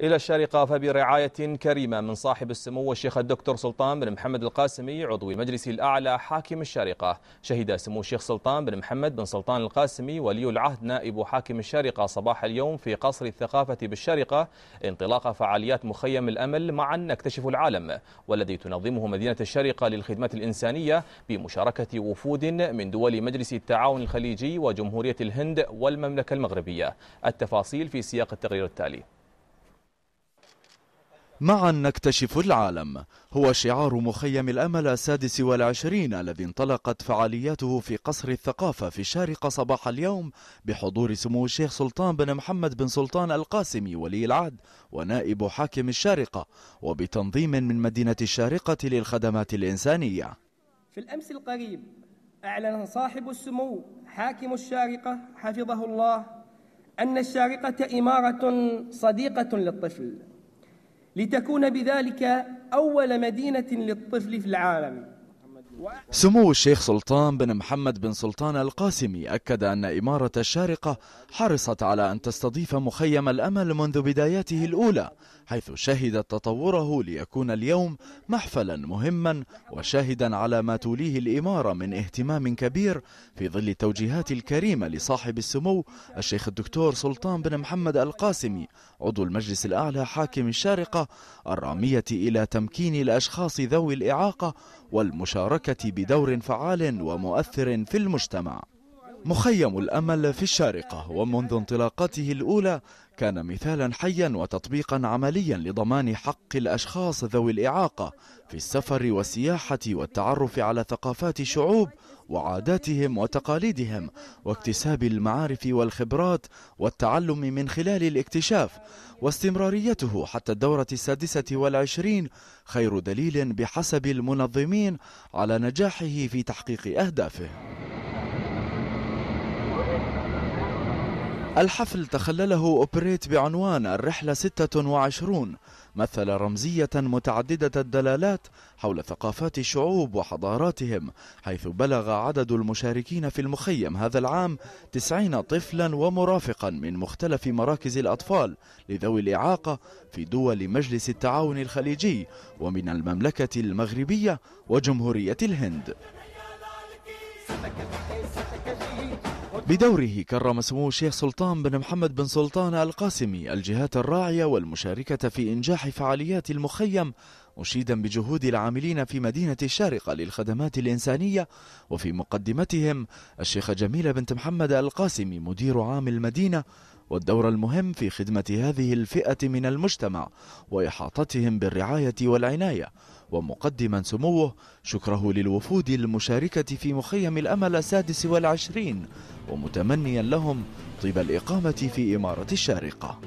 إلى الشارقة فبرعاية كريمة من صاحب السمو الشيخ الدكتور سلطان بن محمد القاسمي عضو المجلس الأعلى حاكم الشارقة شهد سمو الشيخ سلطان بن محمد بن سلطان القاسمي ولي العهد نائب حاكم الشارقة صباح اليوم في قصر الثقافة بالشارقة انطلاق فعاليات مخيم الأمل معا نكتشف العالم والذي تنظمه مدينة الشارقة للخدمات الإنسانية بمشاركة وفود من دول مجلس التعاون الخليجي وجمهورية الهند والمملكة المغربية التفاصيل في سياق التقرير التالي معا نكتشف العالم هو شعار مخيم الأمل السادس والعشرين الذي انطلقت فعالياته في قصر الثقافة في الشارقة صباح اليوم بحضور سمو الشيخ سلطان بن محمد بن سلطان القاسمي ولي العهد ونائب حاكم الشارقة وبتنظيم من مدينة الشارقة للخدمات الإنسانية في الأمس القريب أعلن صاحب السمو حاكم الشارقة حفظه الله أن الشارقة إمارة صديقة للطفل لتكون بذلك أول مدينة للطفل في العالم سمو الشيخ سلطان بن محمد بن سلطان القاسمي أكد أن إمارة الشارقة حرصت على أن تستضيف مخيم الأمل منذ بداياته الأولى حيث شهدت تطوره ليكون اليوم محفلا مهما وشاهدا على ما توليه الإمارة من اهتمام كبير في ظل التوجيهات الكريمة لصاحب السمو الشيخ الدكتور سلطان بن محمد القاسمي عضو المجلس الأعلى حاكم الشارقة الرامية إلى تمكين الأشخاص ذوي الإعاقة والمشاركة بدور فعال ومؤثر في المجتمع مخيم الأمل في الشارقة ومنذ انطلاقته الأولى كان مثالا حيا وتطبيقا عمليا لضمان حق الأشخاص ذوي الإعاقة في السفر والسياحة والتعرف على ثقافات شعوب وعاداتهم وتقاليدهم واكتساب المعارف والخبرات والتعلم من خلال الاكتشاف واستمراريته حتى الدورة السادسة والعشرين خير دليل بحسب المنظمين على نجاحه في تحقيق أهدافه الحفل تخلله أوبريت بعنوان الرحلة 26 مثل رمزية متعددة الدلالات حول ثقافات الشعوب وحضاراتهم حيث بلغ عدد المشاركين في المخيم هذا العام 90 طفلا ومرافقا من مختلف مراكز الأطفال لذوي الإعاقة في دول مجلس التعاون الخليجي ومن المملكة المغربية وجمهورية الهند بدوره كرم سمو الشيخ سلطان بن محمد بن سلطان القاسمي الجهات الراعية والمشاركة في إنجاح فعاليات المخيم مشيدا بجهود العاملين في مدينة الشارقة للخدمات الإنسانية وفي مقدمتهم الشيخ جميلة بنت محمد القاسمي مدير عام المدينة والدور المهم في خدمة هذه الفئة من المجتمع وإحاطتهم بالرعاية والعناية ومقدما سموه شكره للوفود المشاركة في مخيم الأمل السادس والعشرين ومتمنيا لهم طيب الإقامة في إمارة الشارقة